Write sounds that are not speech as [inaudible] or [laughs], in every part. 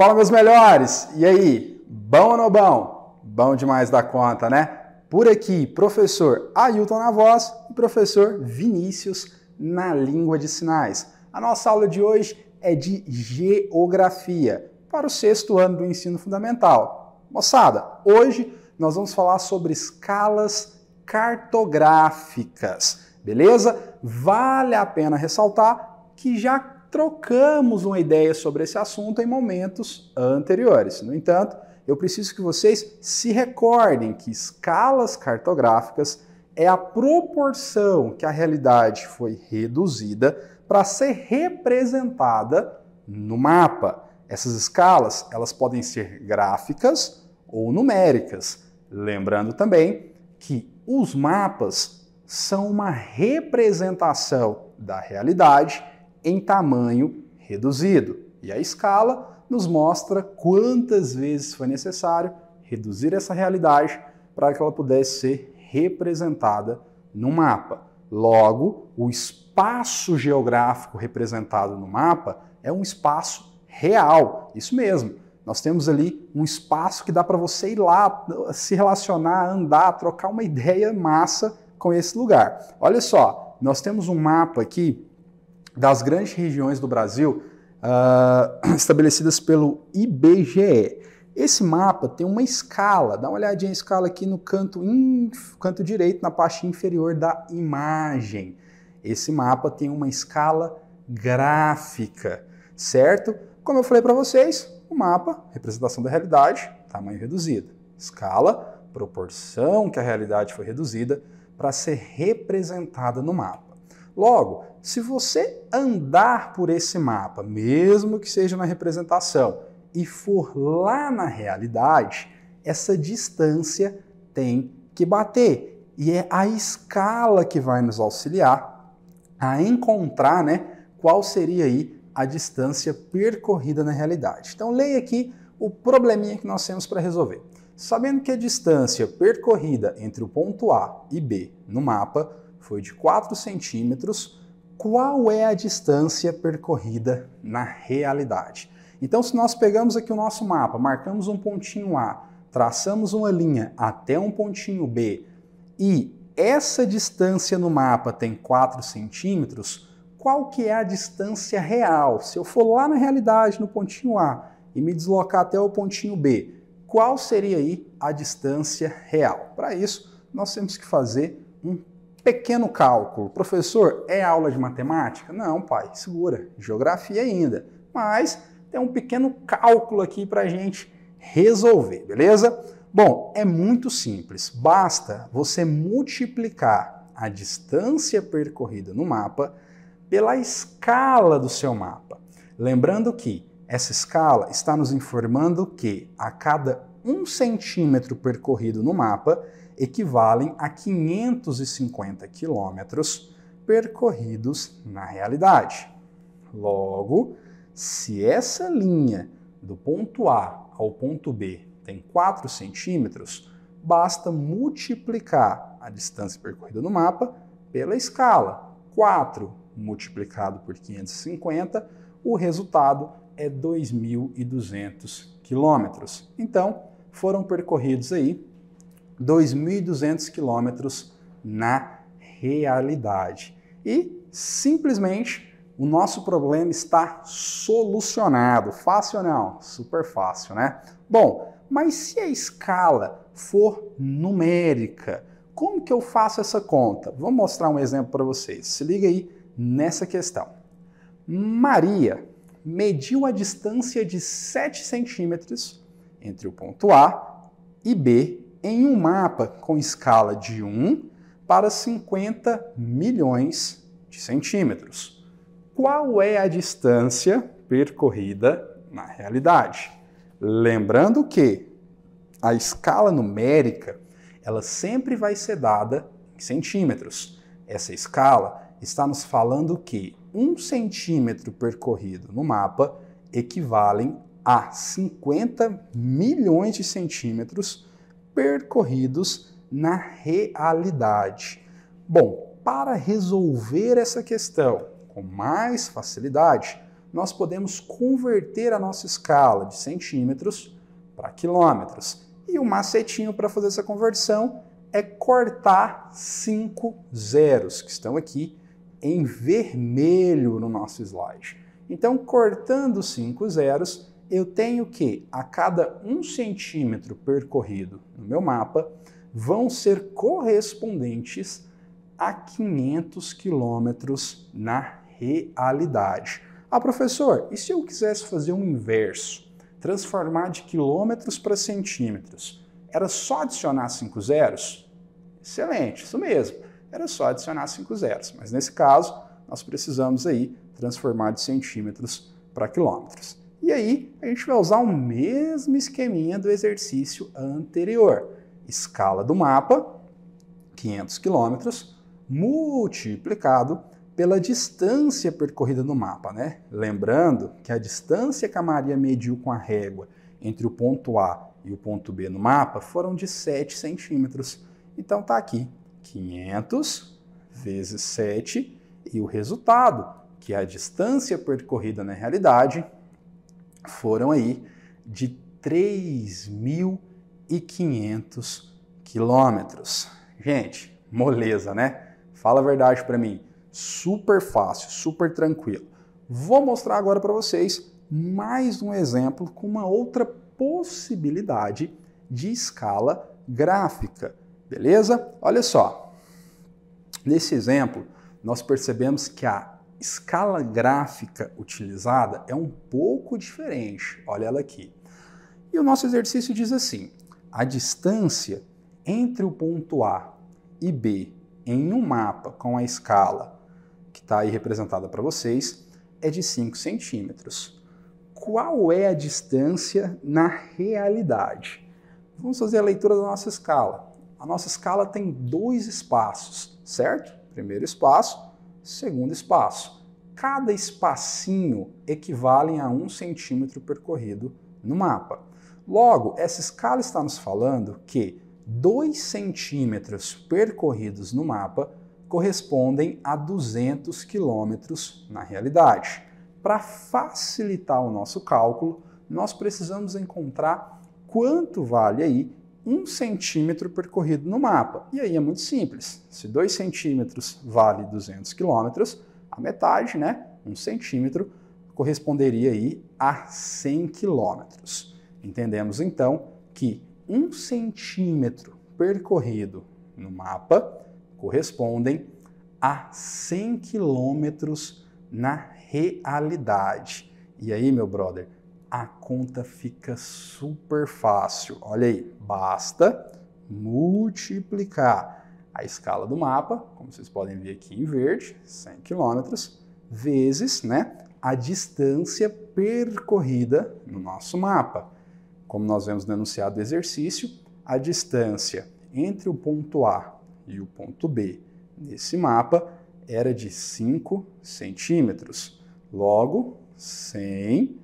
Fala, meus melhores! E aí, bom ou não bom? Bom demais da conta, né? Por aqui, professor Ailton na voz e professor Vinícius na língua de sinais. A nossa aula de hoje é de geografia para o sexto ano do ensino fundamental. Moçada, hoje nós vamos falar sobre escalas cartográficas, beleza? Vale a pena ressaltar que já trocamos uma ideia sobre esse assunto em momentos anteriores. No entanto, eu preciso que vocês se recordem que escalas cartográficas é a proporção que a realidade foi reduzida para ser representada no mapa. Essas escalas, elas podem ser gráficas ou numéricas. Lembrando também que os mapas são uma representação da realidade em tamanho reduzido. E a escala nos mostra quantas vezes foi necessário reduzir essa realidade para que ela pudesse ser representada no mapa. Logo, o espaço geográfico representado no mapa é um espaço real. Isso mesmo. Nós temos ali um espaço que dá para você ir lá, se relacionar, andar, trocar uma [laughs] ideia massa com esse lugar. Olha só, nós temos um mapa aqui das grandes regiões do Brasil uh, [clears throat] estabelecidas pelo IBGE. Esse mapa tem uma escala, dá uma olhadinha a escala aqui no canto, canto direito, na parte inferior da imagem. Esse mapa tem uma escala gráfica, certo? Como eu falei para vocês, o mapa, representação da realidade, tamanho reduzido. Escala, proporção que a realidade foi reduzida para ser representada no mapa. Logo, se você andar por esse mapa, mesmo que seja na representação, e for lá na realidade, essa distância tem que bater. E é a escala que vai nos auxiliar a encontrar né, qual seria aí a distância percorrida na realidade. Então, leia aqui o probleminha que nós temos para resolver. Sabendo que a distância percorrida entre o ponto A e B no mapa foi de 4 centímetros, qual é a distância percorrida na realidade? Então, se nós pegamos aqui o nosso mapa, marcamos um pontinho A, traçamos uma linha até um pontinho B e essa distância no mapa tem 4 centímetros, qual que é a distância real? Se eu for lá na realidade, no pontinho A, e me deslocar até o pontinho B, qual seria aí a distância real? Para isso, nós temos que fazer um Pequeno cálculo. Professor, é aula de matemática? Não, pai, segura. Geografia ainda. Mas tem um pequeno cálculo aqui para a gente resolver, beleza? Bom, é muito simples. Basta você multiplicar a distância percorrida no mapa pela escala do seu mapa. Lembrando que essa escala está nos informando que a cada um centímetro percorrido no mapa equivalem a 550 quilômetros percorridos na realidade. Logo, se essa linha do ponto A ao ponto B tem 4 centímetros, basta multiplicar a distância percorrida no mapa pela escala. 4 multiplicado por 550, o resultado é 2.200 quilômetros. Então, foram percorridos aí 2.200 quilômetros na realidade. E simplesmente o nosso problema está solucionado. Fácil ou não? Super fácil, né? Bom, mas se a escala for numérica, como que eu faço essa conta? Vou mostrar um exemplo para vocês. Se liga aí nessa questão. Maria mediu a distância de 7 centímetros entre o ponto A e B em um mapa com escala de 1 para 50 milhões de centímetros. Qual é a distância percorrida na realidade? Lembrando que a escala numérica ela sempre vai ser dada em centímetros. Essa escala está nos falando que um centímetro percorrido no mapa equivalem a 50 milhões de centímetros percorridos na realidade. Bom, para resolver essa questão com mais facilidade, nós podemos converter a nossa escala de centímetros para quilômetros. E o macetinho para fazer essa conversão é cortar cinco zeros que estão aqui em vermelho no nosso slide. Então, cortando cinco zeros, eu tenho que a cada um centímetro percorrido no meu mapa vão ser correspondentes a 500 quilômetros na realidade. Ah, professor, e se eu quisesse fazer um inverso? Transformar de quilômetros para centímetros? Era só adicionar cinco zeros? Excelente, isso mesmo era só adicionar cinco zeros. Mas nesse caso, nós precisamos aí transformar de centímetros para quilômetros. E aí, a gente vai usar o mesmo esqueminha do exercício anterior. Escala do mapa, 500 quilômetros, multiplicado pela distância percorrida no mapa. Né? Lembrando que a distância que a Maria mediu com a régua entre o ponto A e o ponto B no mapa foram de 7 centímetros. Então está aqui 500 vezes 7 e o resultado, que é a distância percorrida na realidade, foram aí de 3.500 quilômetros. Gente, moleza, né? Fala a verdade para mim. Super fácil, super tranquilo. Vou mostrar agora para vocês mais um exemplo com uma outra possibilidade de escala gráfica. Beleza? Olha só. Nesse exemplo, nós percebemos que a escala gráfica utilizada é um pouco diferente. Olha ela aqui. E o nosso exercício diz assim: a distância entre o ponto A e B em um mapa com a escala que está aí representada para vocês é de 5 centímetros. Qual é a distância na realidade? Vamos fazer a leitura da nossa escala a nossa escala tem dois espaços, certo? Primeiro espaço, segundo espaço. Cada espacinho equivale a um centímetro percorrido no mapa. Logo, essa escala está nos falando que 2 centímetros percorridos no mapa correspondem a 200 quilômetros na realidade. Para facilitar o nosso cálculo, nós precisamos encontrar quanto vale aí um centímetro percorrido no mapa. E aí é muito simples. Se 2 centímetros vale 200 quilômetros, a metade, né, um centímetro, corresponderia aí a 100 quilômetros. Entendemos então que um centímetro percorrido no mapa correspondem a 100 quilômetros na realidade. E aí, meu brother, a conta fica super fácil. Olha aí, basta multiplicar a escala do mapa, como vocês podem ver aqui em verde, 100 km, vezes né, a distância percorrida no nosso mapa. Como nós vemos no enunciado do exercício, a distância entre o ponto A e o ponto B nesse mapa era de 5 centímetros. Logo, 100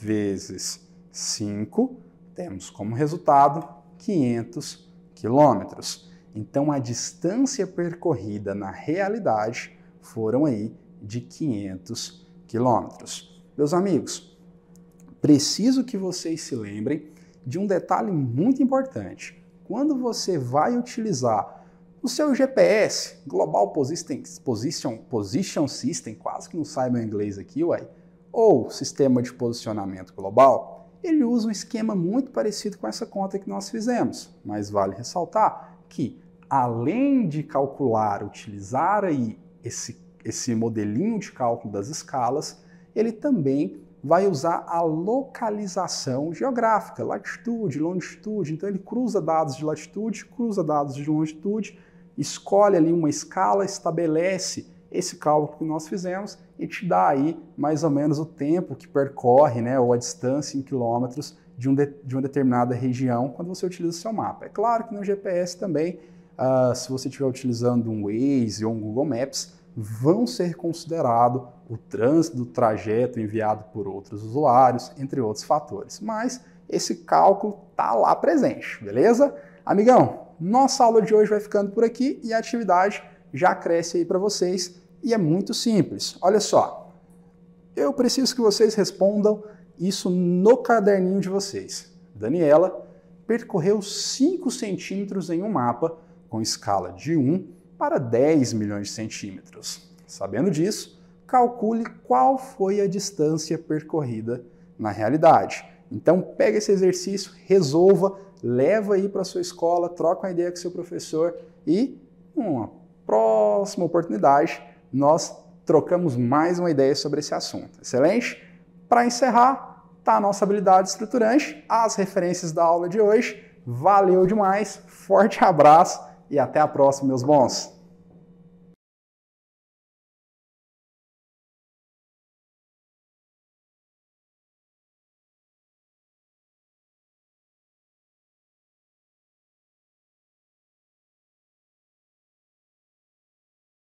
vezes 5, temos como resultado 500 quilômetros. Então, a distância percorrida na realidade foram aí de 500 quilômetros. Meus amigos, preciso que vocês se lembrem de um detalhe muito importante. Quando você vai utilizar o seu GPS, Global Position, Position, System, quase que não saiba o inglês aqui, uai, ou sistema de posicionamento global, ele usa um esquema muito parecido com essa conta que nós fizemos, mas vale ressaltar que, além de calcular, utilizar aí esse, esse modelinho de cálculo das escalas, ele também vai usar a localização geográfica, latitude, longitude. Então ele cruza dados de latitude, cruza dados de longitude, escolhe ali uma escala, estabelece esse cálculo que nós fizemos e te dá aí mais ou menos o tempo que percorre, né, ou a distância em quilômetros de, um de, de uma determinada região quando você utiliza o seu mapa. É claro que no GPS também, uh, se você estiver utilizando um Waze ou um Google Maps, vão ser considerado o trânsito do trajeto enviado por outros usuários, entre outros fatores. Mas esse cálculo está lá presente, beleza? Amigão, nossa aula de hoje vai ficando por aqui e a atividade já cresce aí para vocês e é muito simples. Olha só, eu preciso que vocês respondam isso no caderninho de vocês. Daniela percorreu 5 centímetros em um mapa com escala de 1 para 10 milhões de centímetros. Sabendo disso, calcule qual foi a distância percorrida na realidade. Então pega esse exercício, resolva, leva aí para sua escola, troca uma ideia com seu professor e uma próxima oportunidade nós trocamos mais uma ideia sobre esse assunto. Excelente? Para encerrar, tá a nossa habilidade estruturante, as referências da aula de hoje. Valeu demais, forte abraço e até a próxima, meus bons!